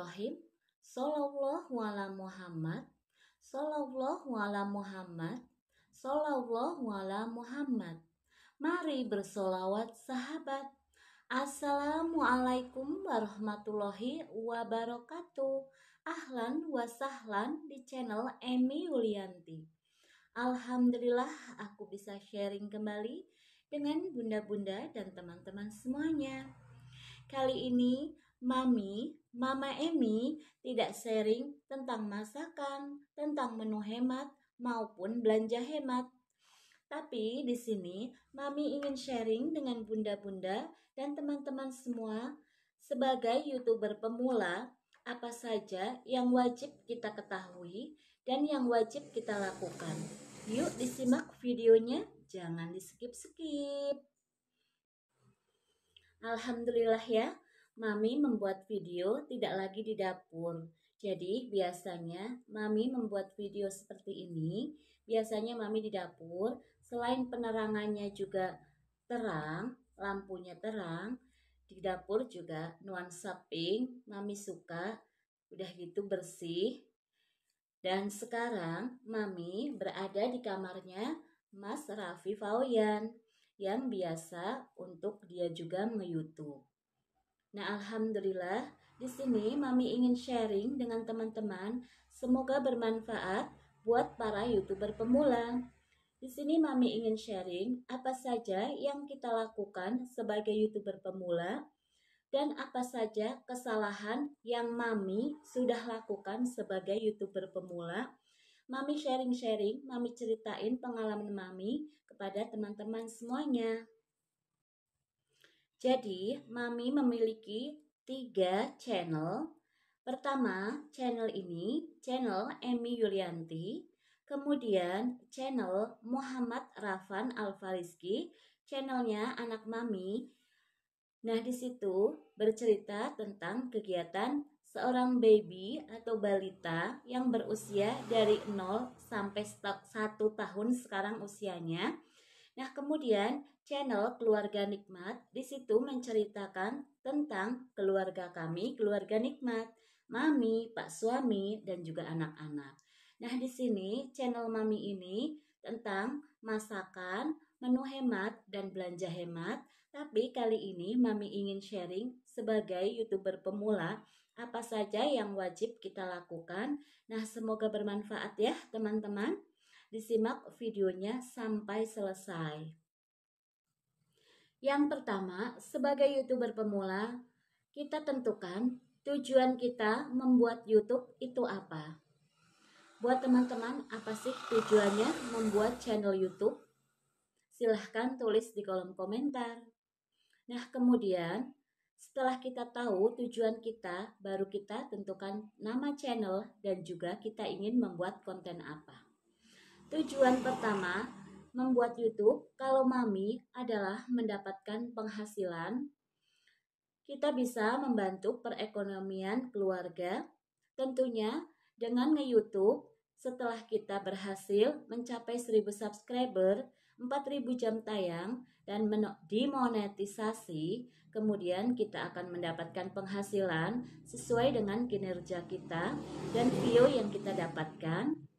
Ibrahim Sallallahu ala Muhammad. Sallallahu ala Muhammad. Sallallahu ala Muhammad. Mari bersolawat sahabat. Assalamualaikum warahmatullahi wabarakatuh. Ahlan wa sahlan di channel Emi Yulianti. Alhamdulillah aku bisa sharing kembali dengan bunda-bunda dan teman-teman semuanya. Kali ini Mami, Mama Emi tidak sharing tentang masakan, tentang menu hemat, maupun belanja hemat. Tapi di sini, Mami ingin sharing dengan bunda-bunda dan teman-teman semua sebagai YouTuber pemula apa saja yang wajib kita ketahui dan yang wajib kita lakukan. Yuk disimak videonya, jangan di skip-skip. Alhamdulillah ya, Mami membuat video tidak lagi di dapur. Jadi biasanya Mami membuat video seperti ini, biasanya Mami di dapur, selain penerangannya juga terang, lampunya terang, di dapur juga nuansa pink, Mami suka, udah gitu bersih. Dan sekarang Mami berada di kamarnya Mas Raffi Fauyan yang biasa untuk dia juga nge-youtube. Nah, alhamdulillah di sini Mami ingin sharing dengan teman-teman, semoga bermanfaat buat para YouTuber pemula. Di sini Mami ingin sharing apa saja yang kita lakukan sebagai YouTuber pemula dan apa saja kesalahan yang Mami sudah lakukan sebagai YouTuber pemula. Mami sharing-sharing, Mami ceritain pengalaman Mami kepada teman-teman semuanya. Jadi, Mami memiliki tiga channel. Pertama, channel ini, channel Emi Yulianti. Kemudian, channel Muhammad Rafan Alfariski channelnya anak Mami. Nah, di situ bercerita tentang kegiatan seorang baby atau balita yang berusia dari 0 sampai 1 tahun sekarang usianya Nah, kemudian channel Keluarga Nikmat di situ menceritakan tentang keluarga kami, keluarga Nikmat, mami, pak suami, dan juga anak-anak. Nah, di sini channel mami ini tentang masakan, menu hemat, dan belanja hemat. Tapi kali ini mami ingin sharing sebagai YouTuber pemula apa saja yang wajib kita lakukan. Nah, semoga bermanfaat ya, teman-teman. Disimak videonya sampai selesai. Yang pertama, sebagai YouTuber pemula, kita tentukan tujuan kita membuat YouTube itu apa. Buat teman-teman, apa sih tujuannya membuat channel YouTube? Silahkan tulis di kolom komentar. Nah, kemudian setelah kita tahu tujuan kita, baru kita tentukan nama channel dan juga kita ingin membuat konten apa. Tujuan pertama, membuat YouTube kalau mami adalah mendapatkan penghasilan. Kita bisa membantu perekonomian keluarga, tentunya dengan nge-YouTube setelah kita berhasil mencapai 1000 subscriber, 4000 jam tayang dan dimonetisasi, kemudian kita akan mendapatkan penghasilan sesuai dengan kinerja kita dan view yang kita dapatkan.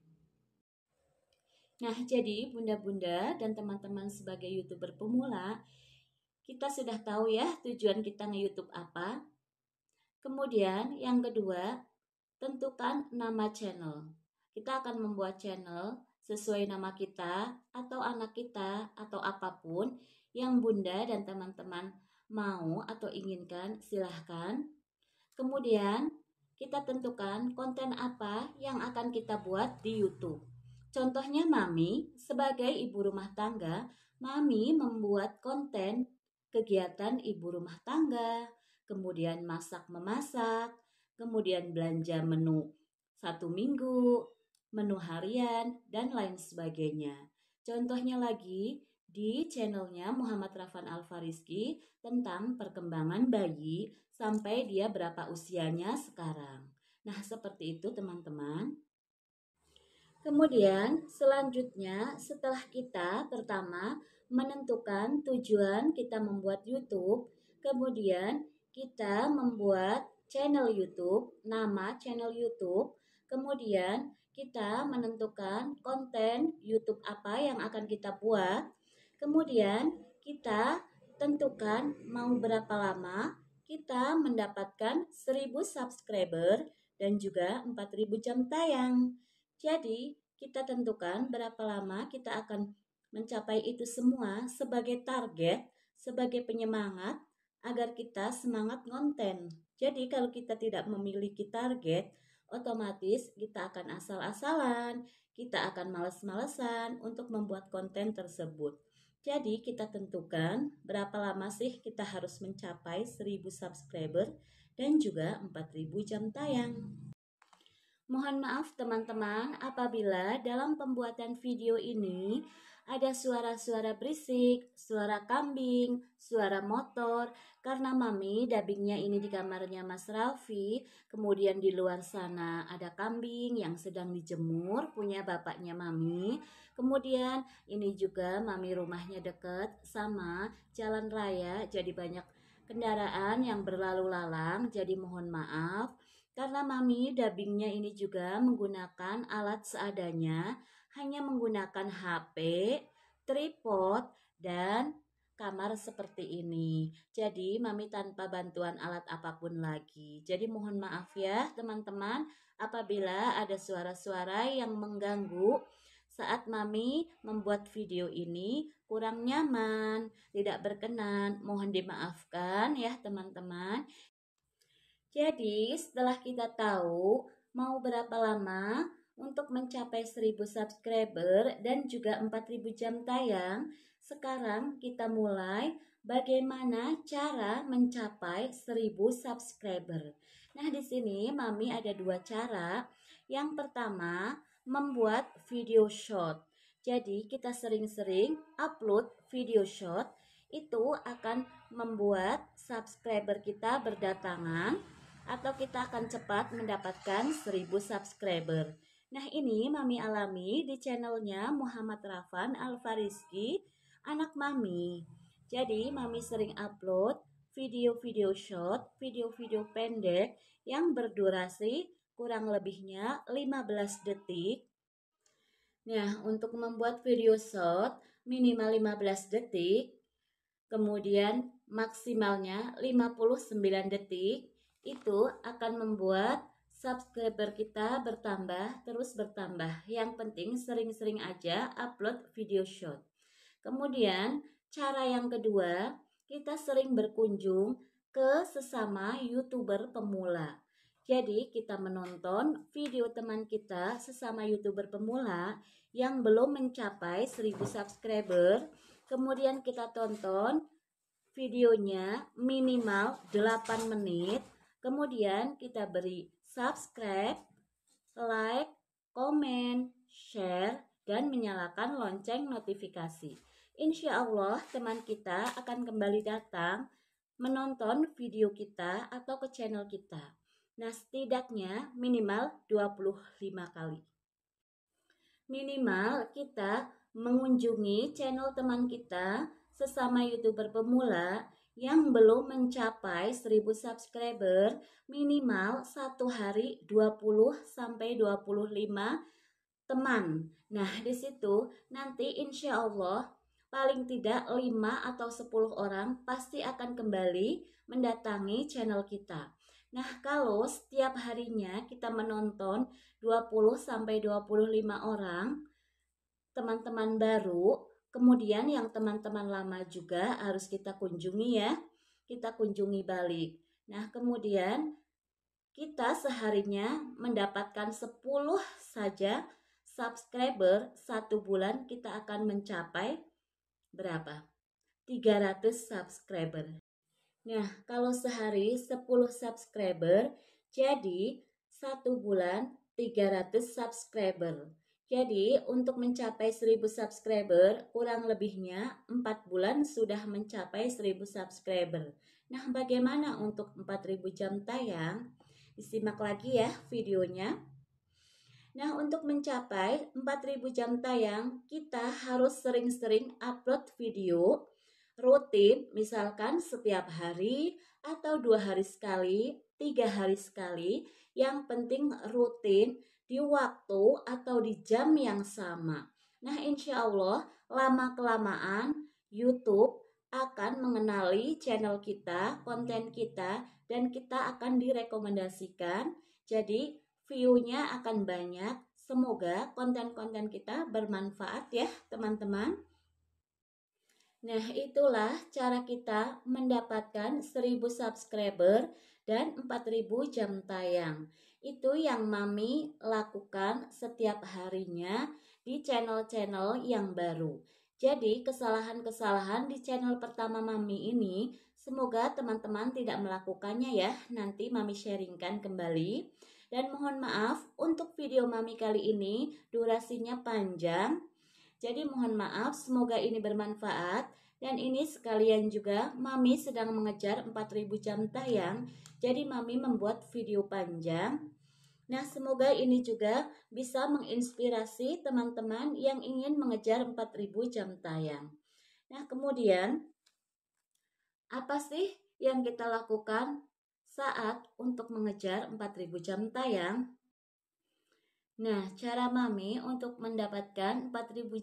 Nah, jadi bunda-bunda dan teman-teman sebagai YouTuber pemula, kita sudah tahu ya tujuan kita nge-YouTube apa. Kemudian yang kedua, tentukan nama channel. Kita akan membuat channel sesuai nama kita atau anak kita atau apapun yang bunda dan teman-teman mau atau inginkan silahkan. Kemudian kita tentukan konten apa yang akan kita buat di YouTube. Contohnya Mami, sebagai ibu rumah tangga, Mami membuat konten kegiatan ibu rumah tangga, kemudian masak-memasak, kemudian belanja menu satu minggu, menu harian, dan lain sebagainya. Contohnya lagi di channelnya Muhammad Rafan Alfariski tentang perkembangan bayi sampai dia berapa usianya sekarang. Nah, seperti itu teman-teman. Kemudian, selanjutnya setelah kita pertama menentukan tujuan kita membuat YouTube, kemudian kita membuat channel YouTube, nama channel YouTube, kemudian kita menentukan konten YouTube apa yang akan kita buat, kemudian kita tentukan mau berapa lama kita mendapatkan 1000 subscriber dan juga 4000 jam tayang. Jadi, kita tentukan berapa lama kita akan mencapai itu semua sebagai target, sebagai penyemangat agar kita semangat konten. Jadi, kalau kita tidak memiliki target, otomatis kita akan asal-asalan, kita akan males-malesan untuk membuat konten tersebut. Jadi, kita tentukan berapa lama sih kita harus mencapai 1000 subscriber dan juga 4000 jam tayang. Mohon maaf teman-teman apabila dalam pembuatan video ini ada suara-suara berisik, suara kambing, suara motor karena mami dubbingnya ini di kamarnya Mas Raffi, kemudian di luar sana ada kambing yang sedang dijemur punya bapaknya mami. Kemudian ini juga mami rumahnya deket sama jalan raya jadi banyak kendaraan yang berlalu lalang jadi mohon maaf karena Mami dubbingnya ini juga menggunakan alat seadanya, hanya menggunakan HP, tripod, dan kamar seperti ini. Jadi Mami tanpa bantuan alat apapun lagi. Jadi mohon maaf ya teman-teman apabila ada suara-suara yang mengganggu saat Mami membuat video ini kurang nyaman, tidak berkenan. Mohon dimaafkan ya teman-teman. Jadi, setelah kita tahu mau berapa lama untuk mencapai 1000 subscriber dan juga 4000 jam tayang, sekarang kita mulai bagaimana cara mencapai 1000 subscriber. Nah, di sini Mami ada dua cara. Yang pertama, membuat video short. Jadi, kita sering-sering upload video short itu akan membuat subscriber kita berdatangan atau kita akan cepat mendapatkan 1000 subscriber. Nah ini Mami alami di channelnya Muhammad Rafan Alfariski, anak Mami. Jadi Mami sering upload video-video short, video-video pendek yang berdurasi kurang lebihnya 15 detik. Nah, untuk membuat video short minimal 15 detik, kemudian maksimalnya 59 detik, itu akan membuat subscriber kita bertambah, terus bertambah. Yang penting sering-sering aja upload video short. Kemudian, cara yang kedua, kita sering berkunjung ke sesama YouTuber pemula. Jadi, kita menonton video teman kita sesama YouTuber pemula yang belum mencapai 1000 subscriber. Kemudian kita tonton videonya minimal 8 menit Kemudian kita beri subscribe, like, komen, share, dan menyalakan lonceng notifikasi. Insya Allah teman kita akan kembali datang menonton video kita atau ke channel kita. Nah setidaknya minimal 25 kali. Minimal kita mengunjungi channel teman kita sesama youtuber pemula yang belum mencapai 1000 subscriber minimal satu hari 20 sampai 25 teman. Nah, di situ nanti insya Allah paling tidak 5 atau 10 orang pasti akan kembali mendatangi channel kita. Nah, kalau setiap harinya kita menonton 20 sampai 25 orang teman-teman baru, Kemudian yang teman-teman lama juga harus kita kunjungi ya. Kita kunjungi balik. Nah, kemudian kita seharinya mendapatkan 10 saja subscriber satu bulan kita akan mencapai berapa? 300 subscriber. Nah, kalau sehari 10 subscriber, jadi satu bulan 300 subscriber. Jadi, untuk mencapai 1000 subscriber, kurang lebihnya 4 bulan sudah mencapai 1000 subscriber. Nah, bagaimana untuk 4000 jam tayang? Disimak lagi ya videonya. Nah, untuk mencapai 4000 jam tayang, kita harus sering-sering upload video rutin, misalkan setiap hari atau dua hari sekali, tiga hari sekali. Yang penting rutin di waktu atau di jam yang sama. Nah, insya Allah lama-kelamaan YouTube akan mengenali channel kita, konten kita, dan kita akan direkomendasikan. Jadi, view-nya akan banyak. Semoga konten-konten kita bermanfaat ya, teman-teman. Nah, itulah cara kita mendapatkan 1000 subscriber dan 4000 jam tayang. Itu yang Mami lakukan setiap harinya di channel-channel yang baru. Jadi, kesalahan-kesalahan di channel pertama Mami ini semoga teman-teman tidak melakukannya ya. Nanti Mami sharingkan kembali. Dan mohon maaf untuk video Mami kali ini durasinya panjang jadi mohon maaf, semoga ini bermanfaat. Dan ini sekalian juga Mami sedang mengejar 4000 jam tayang. Jadi Mami membuat video panjang. Nah, semoga ini juga bisa menginspirasi teman-teman yang ingin mengejar 4000 jam tayang. Nah, kemudian apa sih yang kita lakukan saat untuk mengejar 4000 jam tayang? Nah, cara Mami untuk mendapatkan 4000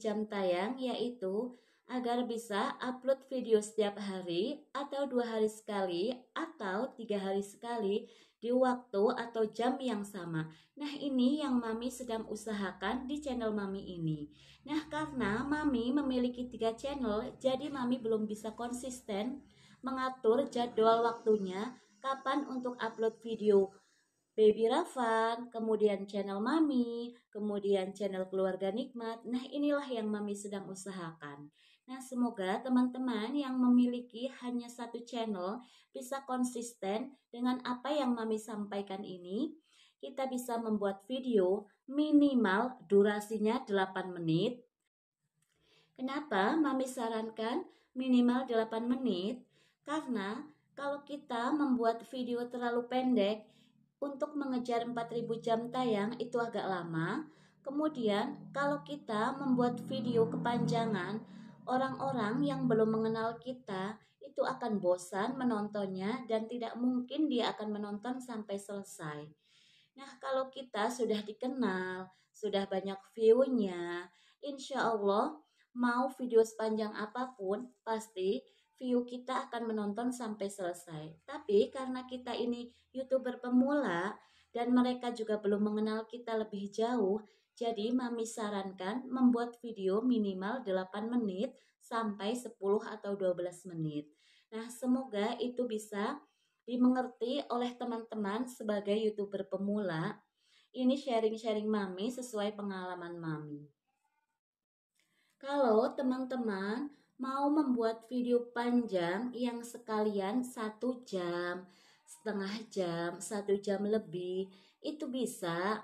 jam tayang yaitu agar bisa upload video setiap hari atau dua hari sekali atau tiga hari sekali di waktu atau jam yang sama. Nah, ini yang Mami sedang usahakan di channel Mami ini. Nah, karena Mami memiliki tiga channel, jadi Mami belum bisa konsisten mengatur jadwal waktunya kapan untuk upload video Baby Ravan, kemudian channel Mami, kemudian channel Keluarga Nikmat. Nah, inilah yang Mami sedang usahakan. Nah, semoga teman-teman yang memiliki hanya satu channel bisa konsisten dengan apa yang Mami sampaikan ini. Kita bisa membuat video minimal durasinya 8 menit. Kenapa Mami sarankan minimal 8 menit? Karena kalau kita membuat video terlalu pendek, untuk mengejar 4000 jam tayang itu agak lama. Kemudian, kalau kita membuat video kepanjangan, orang-orang yang belum mengenal kita itu akan bosan menontonnya dan tidak mungkin dia akan menonton sampai selesai. Nah, kalau kita sudah dikenal, sudah banyak view-nya, insya Allah mau video sepanjang apapun, pasti view kita akan menonton sampai selesai. Tapi karena kita ini YouTuber pemula dan mereka juga belum mengenal kita lebih jauh, jadi Mami sarankan membuat video minimal 8 menit sampai 10 atau 12 menit. Nah, semoga itu bisa dimengerti oleh teman-teman sebagai YouTuber pemula. Ini sharing-sharing Mami sesuai pengalaman Mami. Kalau teman-teman mau membuat video panjang yang sekalian satu jam, setengah jam, satu jam lebih, itu bisa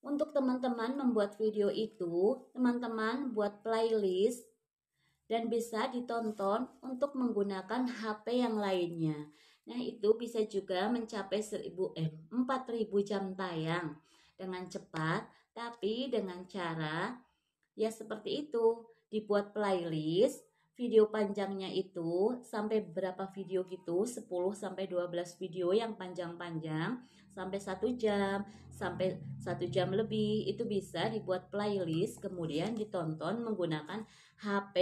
untuk teman-teman membuat video itu, teman-teman buat playlist dan bisa ditonton untuk menggunakan HP yang lainnya. Nah, itu bisa juga mencapai 1000 eh 4000 jam tayang dengan cepat tapi dengan cara ya seperti itu dibuat playlist video panjangnya itu sampai berapa video gitu 10 sampai 12 video yang panjang-panjang sampai satu jam sampai satu jam lebih itu bisa dibuat playlist kemudian ditonton menggunakan HP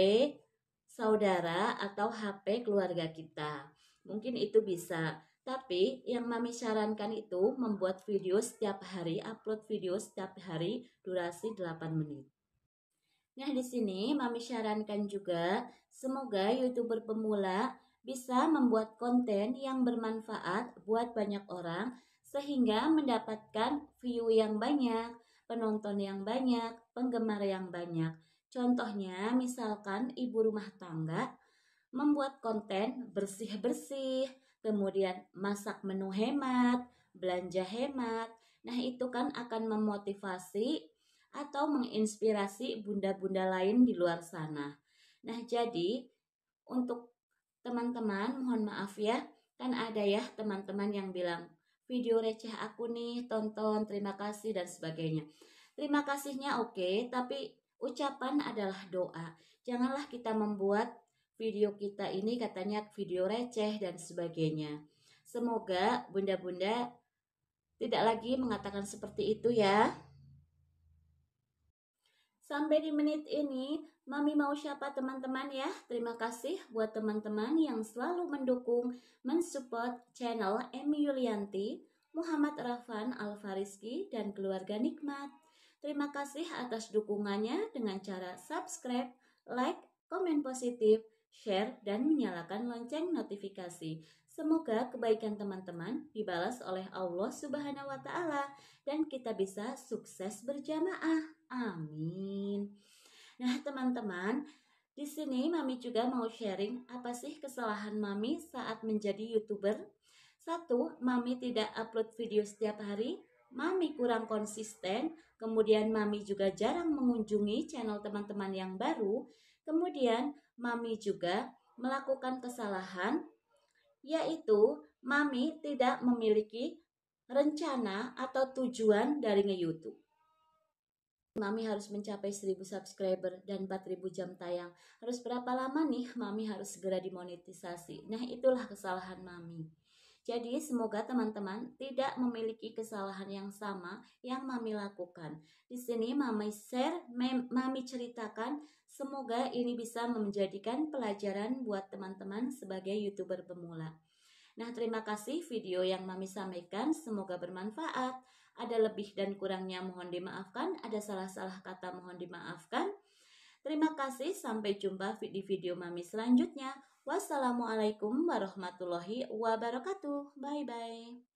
saudara atau HP keluarga kita mungkin itu bisa tapi yang mami sarankan itu membuat video setiap hari upload video setiap hari durasi 8 menit Nah, di sini Mami sarankan juga semoga YouTuber pemula bisa membuat konten yang bermanfaat buat banyak orang sehingga mendapatkan view yang banyak, penonton yang banyak, penggemar yang banyak. Contohnya misalkan ibu rumah tangga membuat konten bersih-bersih, kemudian masak menu hemat, belanja hemat. Nah, itu kan akan memotivasi atau menginspirasi bunda-bunda lain di luar sana. Nah, jadi untuk teman-teman, mohon maaf ya, kan ada ya teman-teman yang bilang video receh aku nih, tonton, terima kasih dan sebagainya. Terima kasihnya oke, okay, tapi ucapan adalah doa. Janganlah kita membuat video kita ini katanya video receh dan sebagainya. Semoga bunda-bunda tidak lagi mengatakan seperti itu ya. Sampai di menit ini, Mami mau siapa teman-teman ya. Terima kasih buat teman-teman yang selalu mendukung, mensupport channel Emi Yulianti, Muhammad Rafan Alfariski, dan keluarga Nikmat. Terima kasih atas dukungannya dengan cara subscribe, like, komen positif, share, dan menyalakan lonceng notifikasi. Semoga kebaikan teman-teman dibalas oleh Allah Subhanahu wa Ta'ala, dan kita bisa sukses berjamaah. Amin. Nah, teman-teman, di sini Mami juga mau sharing apa sih kesalahan Mami saat menjadi YouTuber? Satu, Mami tidak upload video setiap hari, Mami kurang konsisten, kemudian Mami juga jarang mengunjungi channel teman-teman yang baru, kemudian Mami juga melakukan kesalahan, yaitu Mami tidak memiliki rencana atau tujuan dari nge-YouTube. Mami harus mencapai 1000 subscriber dan 4000 jam tayang. Harus berapa lama nih Mami harus segera dimonetisasi? Nah, itulah kesalahan Mami. Jadi, semoga teman-teman tidak memiliki kesalahan yang sama yang Mami lakukan. Di sini Mami share, Mami ceritakan, semoga ini bisa menjadikan pelajaran buat teman-teman sebagai YouTuber pemula. Nah, terima kasih video yang Mami sampaikan, semoga bermanfaat. Ada lebih dan kurangnya mohon dimaafkan, ada salah-salah kata mohon dimaafkan. Terima kasih, sampai jumpa di video Mami selanjutnya. Wassalamualaikum warahmatullahi wabarakatuh. Bye-bye.